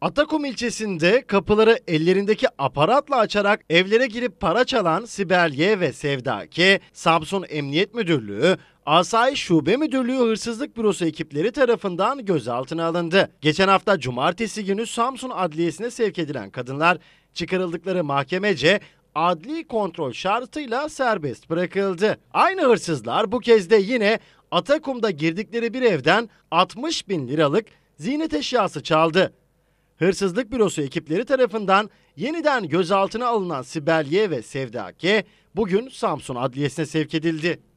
Atakum ilçesinde kapıları ellerindeki aparatla açarak evlere girip para çalan Sibel Y ve Sevda K, Samsun Emniyet Müdürlüğü, Asayiş Şube Müdürlüğü Hırsızlık Bürosu ekipleri tarafından gözaltına alındı. Geçen hafta cumartesi günü Samsun Adliyesi'ne sevk edilen kadınlar çıkarıldıkları mahkemece adli kontrol şartıyla serbest bırakıldı. Aynı hırsızlar bu kez de yine Atakum'da girdikleri bir evden 60 bin liralık ziynet eşyası çaldı. Hırsızlık bürosu ekipleri tarafından yeniden gözaltına alınan Sibel Y ve Sevda K bugün Samsun Adliyesi'ne sevk edildi.